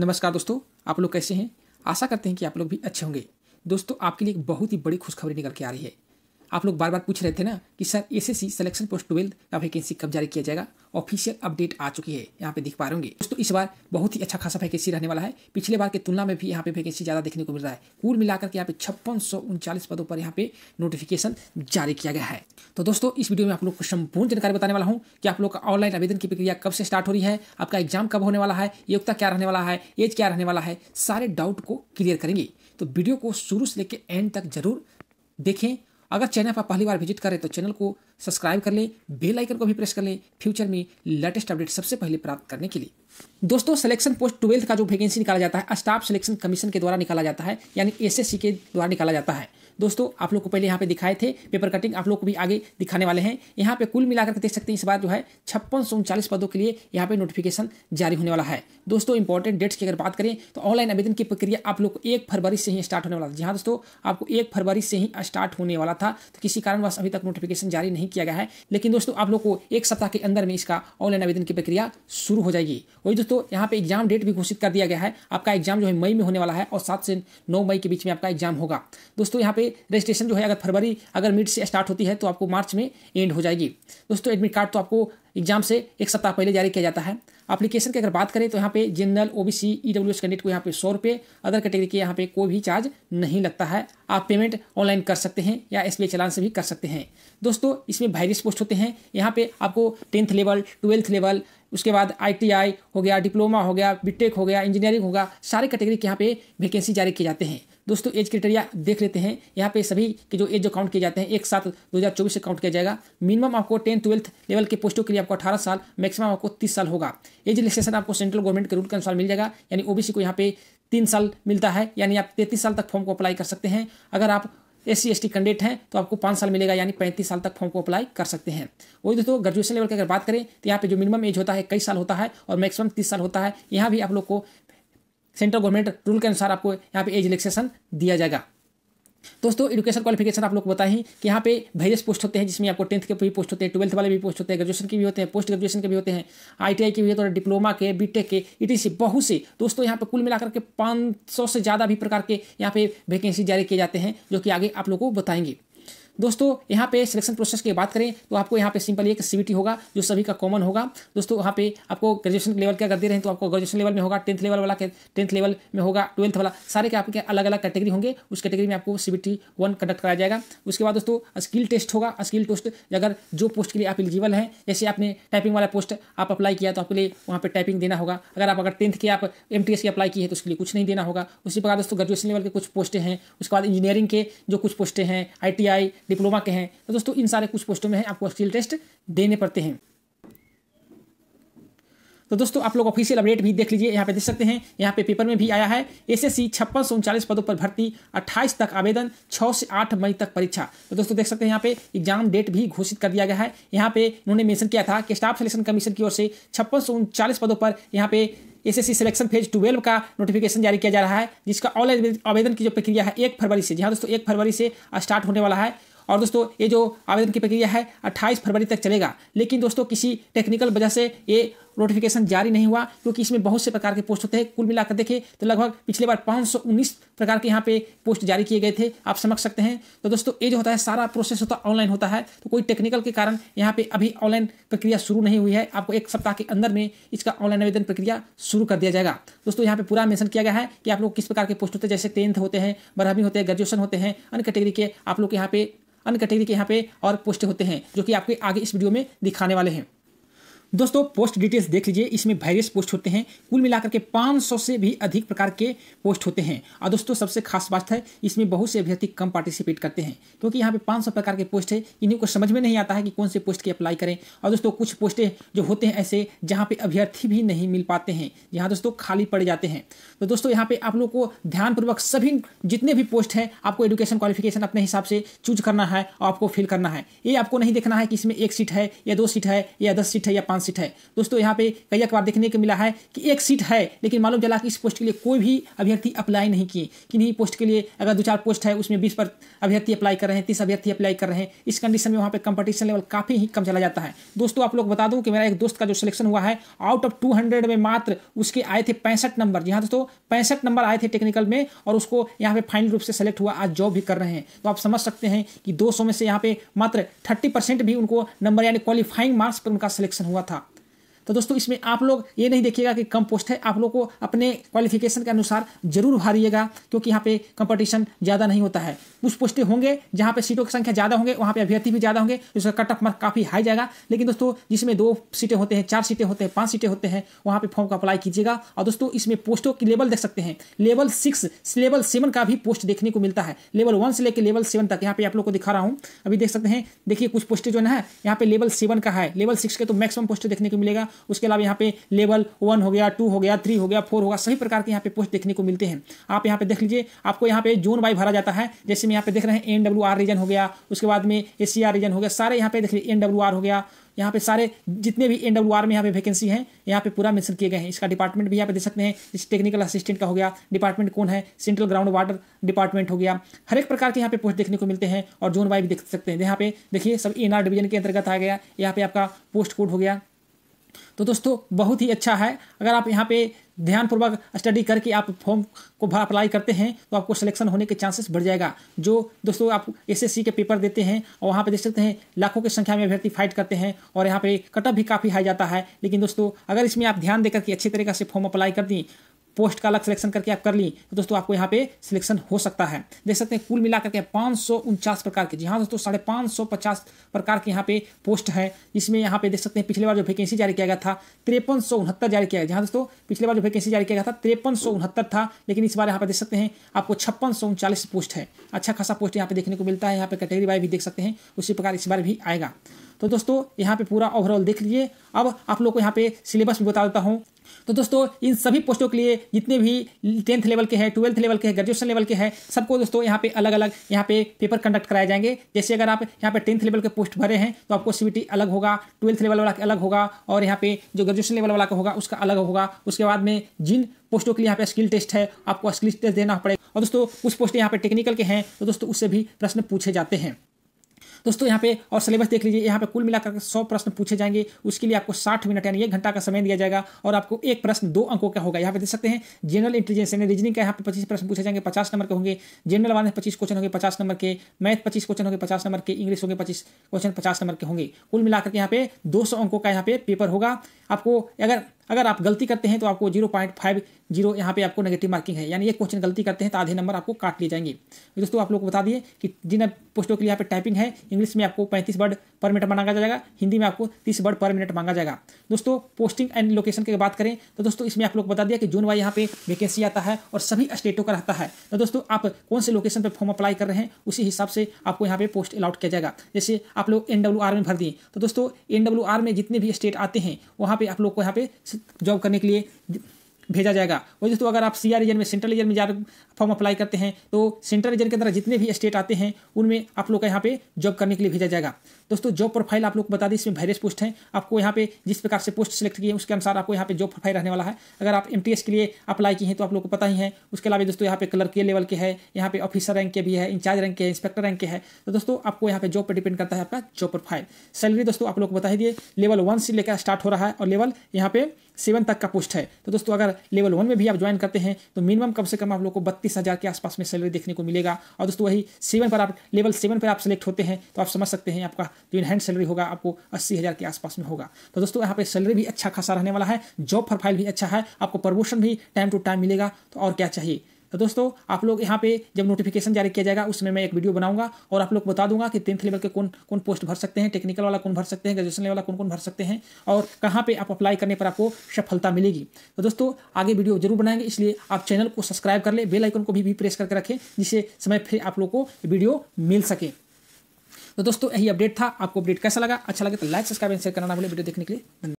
नमस्कार दोस्तों आप लोग कैसे हैं आशा करते हैं कि आप लोग भी अच्छे होंगे दोस्तों आपके लिए एक बहुत ही बड़ी खुशखबरी निकल के आ रही है आप लोग बार बार पूछ रहे थे ना कि sir S S C selection post twelfth का वैकेंसी कब जारी किया जाएगा ऑफिशियल अपडेट आ चुकी है यहाँ पे दिख पा रहे दोस्तों इस बार बहुत ही अच्छा खासा वैकेंसी रहने वाला है पिछले बार की तुलना में भी यहाँ पे वैकेंसी ज़्यादा देखने को मिल रहा है कुल मिलाकर के यहाँ पे छप्पन पदों पर यहाँ पे नोटिफिकेशन जारी किया गया है तो दोस्तों इस वीडियो में आप लोग को संपूर्ण जानकारी बताने वाला हूँ कि आप लोग का ऑनलाइन आवेदन की प्रक्रिया कब से स्टार्ट हो रही है आपका एग्जाम कब होने वाला है योग्यता क्या रहने वाला है एज क्या रहने वाला है सारे डाउट को क्लियर करेंगे तो वीडियो को शुरू से लेकर एंड तक जरूर देखें अगर चैनल पर पहली बार विजिट करें तो चैनल को सब्सक्राइब कर लें बेल आइकन को भी प्रेस कर लें फ्यूचर में लेटेस्ट अपडेट सबसे पहले प्राप्त करने के लिए दोस्तों सिलेक्शन पोस्ट ट्वेल्थ का जो वैकेंसी निकाला जाता है स्टाफ सिलेक्शन कमीशन के द्वारा निकाला जाता है यानी एस के द्वारा निकाला जाता है दोस्तों आप लोग को पहले यहाँ पे दिखाए थे पेपर कटिंग आप लोग को भी आगे दिखाने वाले हैं यहाँ पे कुल मिलाकर के देख सकते हैं इस बार जो है छप्पन सौ उनचालीस पदों के लिए यहाँ पे नोटिफिकेशन जारी होने वाला है दोस्तों इंपॉर्टेंट डेट्स की अगर बात करें तो ऑनलाइन आवेदन की प्रक्रिया आप लोग को एक फरवरी से ही स्टार्ट होने वाला था जहाँ दोस्तों आपको एक फरवरी से ही स्टार्ट होने वाला था तो किसी कारणवश अभी तक नोटिफिकेशन जारी नहीं किया गया है लेकिन दोस्तों आप लोग को एक सप्ताह के अंदर में इसका ऑनलाइन आवेदन की प्रक्रिया शुरू हो जाएगी वही दोस्तों यहाँ पे एग्जाम डेट भी घोषित कर दिया गया है आपका एग्जाम जो है मई में होने वाला है और सात से नौ मई के बीच में आपका एग्जाम होगा दोस्तों यहाँ पे रजिस्ट्रेशन जो है अगर फरवरी अगर मिड से स्टार्ट होती है तो आपको मार्च में एंड हो जाएगी दोस्तों एडमिट कार्ड तो आपको एग्जाम से एक सप्ताह पहले जारी किया जाता है अप्लीकेशन की अगर बात करें तो यहाँ पे general O B C E W S candidate को यहाँ पे सौ रुपये अदर कैटेगरी के यहाँ पे कोई भी चार्ज नहीं लगता है आप पेमेंट ऑनलाइन कर सकते हैं या एस बी चलान से भी कर सकते हैं दोस्तों इसमें वायरस पोस्ट होते हैं यहाँ पे आपको टेंथ लेवल ट्वेल्थ लेवल उसके बाद आईटीआई हो गया डिप्लोमा हो गया बीटेक हो गया इंजीनियरिंग होगा सारे कैटेगरी के यहाँ पे वैकेंसी जारी किए जाते हैं दोस्तों एज क्रिटेरिया देख लेते हैं यहाँ पे सभी के जो एज जो काउंट किए जाते हैं एक साथ चौबीस से काउंट किया जाएगा मिनिमम आपको टेंथ ट्वेल्थ लेवल के पोस्टों के लिए आपको अठारह साल मैक्सिमम आपको तीस साल होगा एज रिलेक्सेशन आपको सेंट्रल गवर्नमेंट के रूल के अनुसार मिल जाएगा यानी ओबीसी को यहाँ पे तीन साल मिलता है यानी आप तैंतीस साल तक फॉर्म को अप्लाई कर सकते हैं अगर आप S C S T candidate हैं तो आपको पाँच साल मिलेगा यानी पैंतीस साल तक फॉर्म को अप्लाई कर सकते हैं वही दोस्तों ग्रेजुएशन लेवल की अगर बात करें तो यहाँ पे जो मिनिमम एज होता है कई साल होता है और मैक्सिमम तीस साल होता है यहाँ भी आप लोग को सेंट्रल गवर्नमेंट रूल के अनुसार आपको यहाँ पे एज रिलेक्सेशन दिया जाएगा दोस्तों एजुकेशन क्वालिफिकेशन आप लोग बताएं कि यहाँ पे वेरियस पोस्ट होते हैं जिसमें आपको टेंथ के भी पोस्ट होते हैं ट्वेल्थ वाले भी पोस्ट होते हैं ग्रेजुएशन के भी होते हैं पोस्ट ग्रेजुएशन के भी होते हैं आईटीआई के भी होते हैं डिप्लोमा के बीटेक के ईटीसी e बहुत से दोस्तों यहाँ पे कुल मिलाकर के पाँच से ज़्यादा भी प्रकार के यहाँ पे वैकेंसी जारी किए जाते हैं जो कि आगे आप लोग को बताएंगे दोस्तों यहाँ पे सिलेक्शन प्रोसेस की बात करें तो आपको यहाँ पे सिंपल एक सी होगा जो सभी का कॉमन होगा दोस्तों वहाँ पे आपको ग्रेजुएशन लेवल क्या दे रहे हैं तो आपको ग्रेजुएशन लेवल में होगा टेंथ लेवल वाला टेंथ लेवल में होगा ट्वेल्थ वाला सारे के आपके अलग अलग कैटेगरी होंगे उस कैटेगरी में आपको सी बी वन कंडक्ट कराया जाएगा उसके बाद दोस्तों स्किल टेस्ट होगा स्किल टेस्ट अगर जो पोस्ट के लिए आप एलिजिबल हैं जैसे आपने टाइपिंग वाला पोस्ट आप अप्लाई किया तो आपके लिए वहाँ पर टाइपिंग देना होगा अगर आप अगर टेंथ के आप एम की अप्लाई की है तो उसके लिए कुछ नहीं देना होगा उसी प्रकार दोस्तों ग्रेजुएशन लेवल के कुछ पोस्टें हैं उसके बाद इंजीनियरिंग के जो कुछ पोस्टें हैं आई डिप्लोमा के हैं तो दोस्तों इन सारे कुछ पोस्टों में है आपको स्किल टेस्ट देने पड़ते हैं तो दोस्तों आप लोग ऑफिशियल अपडेट भी देख लीजिए यहाँ पे देख सकते हैं यहाँ पे पेपर में भी आया है एस एस सी छप्पन सौ उनचालीस पदों पर भर्ती 28 तक आवेदन 6 से 8 मई तक परीक्षा तो दोस्तों देख सकते हैं यहाँ पे एग्जाम डेट भी घोषित कर दिया गया है यहाँ पे इन्होंने मेंशन किया था कि स्टाफ सिलेक्शन कमीशन की ओर से छप्पन पदों पर यहाँ पे एसएससी सिलेक्शन फेज ट्वेल्व का नोटिफिकेशन जारी किया जा रहा है जिसका ऑनलाइन आवेदन की जो प्रक्रिया है एक फरवरी से जी हाँ दोस्तों एक फरवरी से स्टार्ट होने वाला है और दोस्तों ये जो आवेदन की प्रक्रिया है अट्ठाईस फरवरी तक चलेगा लेकिन दोस्तों किसी टेक्निकल वजह से ये नोटिफिकेशन जारी नहीं हुआ क्योंकि इसमें बहुत से प्रकार के पोस्ट होते हैं कुल मिलाकर देखें तो लगभग पिछले बार 519 प्रकार के यहाँ पे पोस्ट जारी किए गए थे आप समझ सकते हैं तो दोस्तों ये जो होता है सारा प्रोसेस होता है ऑनलाइन होता है तो कोई टेक्निकल के कारण यहाँ पे अभी ऑनलाइन प्रक्रिया शुरू नहीं हुई है आपको एक सप्ताह के अंदर में इसका ऑनलाइन आवेदन प्रक्रिया शुरू कर दिया जाएगा दोस्तों यहाँ पे पूरा मेंशन किया गया है कि आप लोग किस प्रकार के पोस्ट होते हैं जैसे टेंथ होते हैं बारहवीं होते हैं ग्रेजुएशन होते हैं अन्य कैटेगरी के आप लोग यहाँ पे अन्य कैटेगरी के यहाँ पे और पोस्ट होते हैं जो कि आपके आगे इस वीडियो में दिखाने वाले हैं दोस्तों पोस्ट डिटेल्स देख लीजिए इसमें वेरियस पोस्ट होते हैं कुल मिलाकर के 500 से भी अधिक प्रकार के पोस्ट होते हैं और दोस्तों सबसे खास बात है इसमें बहुत से अभ्यर्थी कम पार्टिसिपेट करते हैं क्योंकि यहाँ पे 500 प्रकार के पोस्ट है इन्हीं को समझ में नहीं आता है कि कौन से पोस्ट की अप्लाई करें और दोस्तों कुछ पोस्टें जो होते हैं ऐसे जहाँ पर अभ्यर्थी भी नहीं मिल पाते हैं यहाँ दोस्तों खाली पड़ जाते हैं तो दोस्तों यहाँ पर आप लोग को ध्यानपूर्वक सभी जितने भी पोस्ट हैं आपको एजुकेशन क्वालिफिकेशन अपने हिसाब से चूज करना है और आपको फिल करना है ये आपको नहीं देखना है कि इसमें एक सीट है या दो सीट है या दस सीट है या पाँच वन सीट है दोस्तों यहाँ पे कई अखबार देखने को मिला है कि एक सीट है लेकिन मालूम चला कि इस पोस्ट के लिए कोई भी अभ्यर्थी अप्लाई नहीं किए किन्हीं पोस्ट के लिए अगर दो चार पोस्ट है उसमें बीस पर अभ्यर्थी अप्लाई कर रहे हैं तीस अभ्यर्थी अप्लाई कर रहे हैं इस कंडीशन में वहाँ पर कंपटीशन लेवल काफ़ी ही कम चला जाता है दोस्तों आप लोग बता दूँ कि मेरा एक दोस्त का जो सिलेक्शन हुआ है आउट ऑफ टू में मात्र उसके आए थे पैंसठ नंबर जी हाँ दोस्तों पैंसठ नंबर आए थे टेक्निकल में और उसको यहाँ पे फाइनल रूप से सेलेक्ट हुआ आज जॉब भी कर रहे हैं तो आप समझ सकते हैं कि दो में से यहाँ पे मात्र थर्टी परसेंट भी उनको नंबर यानी क्वालिफाइंग मार्क्स पर उनका सिलेक्शन हुआ तो दोस्तों इसमें आप लोग ये नहीं देखिएगा कि कम पोस्ट है आप लोग को अपने क्वालिफिकेशन के अनुसार जरूर भरिएगा क्योंकि यहाँ पे कंपटीशन ज़्यादा नहीं होता है कुछ पोस्टें होंगे जहाँ पे सीटों की संख्या ज़्यादा होंगे वहाँ पे अभ्यर्थी भी ज़्यादा होंगे उसका कट ऑफ मार्क काफ़ी हाई जाएगा लेकिन दोस्तों जिसमें दो सीटें होते हैं चार सीटें होते हैं पाँच सीटें होते हैं वहाँ पर फॉर्म को अप्लाई कीजिएगा और दोस्तों इसमें पोस्टों की लेवल देख सकते हैं लेवल सिक्स लेवल सेवन का भी पोस्ट देखने को मिलता है लेवल वन से लेकर लेवल सेवन तक यहाँ पे आप लोग को दिखा रहा हूँ अभी देख सकते हैं देखिए कुछ पोस्टें जो है यहाँ पे लेवल सेवन का है लेवल सिक्स के तो मैक्सिमम पोस्ट देखने को मिलेगा उसके अलावा यहाँ पे लेवल वन हो गया टू हो गया थ्री हो गया फोर होगा सभी प्रकार के यहाँ पे पोस्ट देखने को मिलते हैं आप यहाँ पे देख लीजिए आपको यहाँ पे जोन वाई भरा जाता है जैसे में यहाँ पे देख रहे हैं एन डब्ल्यू आर रीजन हो गया उसके बाद में ए सी आर रीजन हो गया सारे यहाँ पे देख लीजिए एन डब्ल्यू आर हो गया यहाँ पे सारे जितने भी एन डब्ल्यू आर में यहाँ पे वैकेंसी है यहाँ पे पूरा मेंशन किए गए हैं इसका डिपार्टमेंट भी यहाँ पे देख सकते हैं जैसे टेक्निकल असिस्टेंट का हो गया डिपार्टमेंट कौन है सेंट्रल ग्राउंड वाटर डिपार्टमेंट हो गया हर एक प्रकार के यहाँ पे पोस्ट देखने को मिलते हैं और जोन वाई भी देख सकते हैं यहाँ पे देखिए सब एन आर डिवीजन के अंतर्गत आ गया यहाँ पे आपका पोस्ट कोड हो गया तो दोस्तों बहुत ही अच्छा है अगर आप यहाँ पे ध्यानपूर्वक स्टडी करके आप फॉर्म को अप्लाई करते हैं तो आपको सिलेक्शन होने के चांसेस बढ़ जाएगा जो दोस्तों आप एसएससी के पेपर देते हैं और वहाँ पे देख सकते हैं लाखों की संख्या में अभ्यर्थी फाइट करते हैं और यहाँ पे कटअप भी काफ़ी हाई जाता है लेकिन दोस्तों अगर इसमें आप ध्यान देकर के अच्छी तरीके से फॉर्म अप्लाई कर दी पोस्ट का अलग सिलेक्शन करके आप कर ली तो दोस्तों आपको यहाँ पे सिलेक्शन हो सकता है देख सकते हैं कुल मिला करके पाँच प्रकार के जी हाँ दोस्तों साढ़े प्रकार के यहाँ पे पोस्ट है जिसमें यहाँ पे देख सकते हैं पिछले बार जो वैकेंसी जारी किया गया था तिरपन जारी किया गया जहाँ दोस्तों पिछले बार जो वैकेंसी जारी किया गया था तिरपन था लेकिन इस बार यहाँ पे देख सकते हैं आपको छप्पन पोस्ट है अच्छा खासा पोस्ट यहाँ पे देखने को मिलता है यहाँ पे कैटेगरी वाइज भी देख सकते हैं उसी प्रकार इस बार भी आएगा तो दोस्तों यहाँ पे पूरा ओवरऑल देख लीजिए अब आप लोग को यहाँ पे सिलेबस भी बता देता हूँ तो दोस्तों इन सभी पोस्टों के लिए जितने भी टेंथ लेवल के हैं ट्वेल्थ लेवल के हैं ग्रेजुएशन लेवल के हैं सबको दोस्तों यहाँ पे अलग अलग यहाँ पे पेपर कंडक्ट कराए जाएंगे जैसे अगर आप यहाँ पे टेंथ लेवल के पोस्ट भरे हैं तो आपको सी अलग होगा ट्वेल्थ लेवल वाला अलग होगा और यहाँ पे जो ग्रेजुएशन लेवल वाला का होगा उसका अलग होगा उसके बाद में जिन पोस्टों के लिए यहाँ पे स्किल टेस्ट है आपको स्किल टेस्ट देना पड़ेगा और दोस्तों कुछ पोस्ट यहाँ पे टेक्निकल के हैं तो दोस्तों उससे भी प्रश्न पूछे जाते हैं दोस्तों यहाँ पे और सिलेबस देख लीजिए यहाँ पे कुल मिलाकर सौ प्रश्न पूछे जाएंगे उसके लिए आपको साठ मिनट यानी एक घंटा का समय दिया जाएगा और आपको एक प्रश्न दो अंकों का होगा यहाँ पे देख सकते हैं जनरल इंटेलिजेंस यानी रीजनिंग का यहाँ पे पच्चीस प्रश्न पूछे जाएंगे पचास नंबर के होंगे जनरल वाले पच्चीस क्वेश्चन होंगे पचास नंबर के मैथ पच्चीस क्वेश्चन होंगे पचास नंबर के इंग्लिश होंगे पच्चीस क्वेश्चन पचास नंबर के होंगे कुल मिलाकर यहाँ पे दो अंकों का यहाँ पे पेपर होगा आपको अगर अगर आप गलती करते हैं तो आपको जीरो पॉइंट फाइव जीरो यहाँ पे आपको नेगेटिव मार्किंग है यानी ये क्वेश्चन गलती करते हैं तो आधे नंबर आपको काट लिए जाएंगे तो दोस्तों आप लोग को बता दिए कि जिन पोस्टों के लिए यहाँ पे टाइपिंग है इंग्लिश में आपको पैंतीस वर्ड पर मिनट मांगा जाएगा हिंदी में आपको तीस वर्ड पर मिनट मांगा जाएगा दोस्तों पोस्टिंग एंड लोकेशन की बात करें तो दोस्तों इसमें आप लोग बता दिया कि जून वाई यहाँ पे वैकेंसी आता है और सभी स्टेटों का रहता है तो दोस्तों आप कौन से लोकेशन पर फॉर्म अप्लाई कर रहे हैं उसी हिसाब से आपको यहाँ पे पोस्ट अलाउट किया जाएगा जैसे आप लोग एन में भर दिए तो दोस्तों एन में जितने भी स्टेट आते हैं वहाँ पर आप लोग को यहाँ पे जॉब करने के लिए भेजा जाएगा वही दोस्तों अगर आप सी रीजन में सेंट्रल रीजन में जा फॉर्म अप्लाई करते हैं तो सेंट्रल रीजन के अंदर जितने भी स्टेट आते हैं उनमें आप लोग का यहाँ पे जॉब करने के लिए भेजा जाएगा दोस्तों जॉब प्रोफाइल आप लोग बता दें इसमें वेरियस पोस्ट हैं आपको यहाँ पे जिस प्रकार से पोस्ट सिलेक्ट किए उसके अनुसार आपको यहाँ पे जॉब प्रोफाइल रहने वाला है अगर आप एम के लिए अप्लाई किए हैं तो आप लोग को पता ही है उसके अलावा दोस्तों यहाँ पे क्लर्क के लेवल के है यहाँ पे ऑफिसर रैंक के भी है इंचार्ज रैंक के है इंस्पेक्टर रैंक के है तो दोस्तों आपको यहाँ पे जॉब पर डिपेंड करता है आपका जॉब प्रोफाइल सैलरी दोस्तों आप लोग बता दिए लेवल वन से लेकर स्टार्ट हो रहा है और लेवल यहाँ पे सेवन तक का पोस्ट है तो दोस्तों अगर लेवल वन में भी आप ज्वाइन करते हैं तो मिनिमम कम से कम आप लोग को बत्तीस हज़ार के आसपास में सैलरी देखने को मिलेगा और दोस्तों वही सेवन पर आप लेवल सेवन पर आप सेलेक्ट होते हैं तो आप समझ सकते हैं आपका जो इन हैंड सैलरी होगा आपको अस्सी हज़ार के आसपास में होगा तो दोस्तों यहाँ पे सैलरी भी अच्छा खासा रहने वाला है जॉब प्रोफाइल भी अच्छा है आपको प्रमोशन भी टाइम टू टाइम मिलेगा तो और क्या चाहिए तो दोस्तों आप लोग यहाँ पे जब नोटिफिकेशन जारी किया जाएगा उसमें मैं एक वीडियो बनाऊंगा और आप लोग बता दूंगा कि टेंथ लेवल के कौन कौन पोस्ट भर सकते हैं टेक्निकल वाला कौन भर सकते हैं ग्रेजुएशन लेवल वाला कौन कौन भर सकते हैं और कहाँ पे आप अप्लाई करने पर आपको सफलता मिलेगी तो दोस्तों आगे वीडियो जरूर बनाएंगे इसलिए आप चैनल को सब्सक्राइब कर ले बेलाइकन को भी, भी प्रेस करके रखें जिससे समय फिर आप लोग को वीडियो मिल सके तो दोस्तों यही अपडेट था आपको अपडेट कैसा लगा अच्छा लगे तो लाइक सब्सक्राइब एंड शेयर करना ना वीडियो देखने के लिए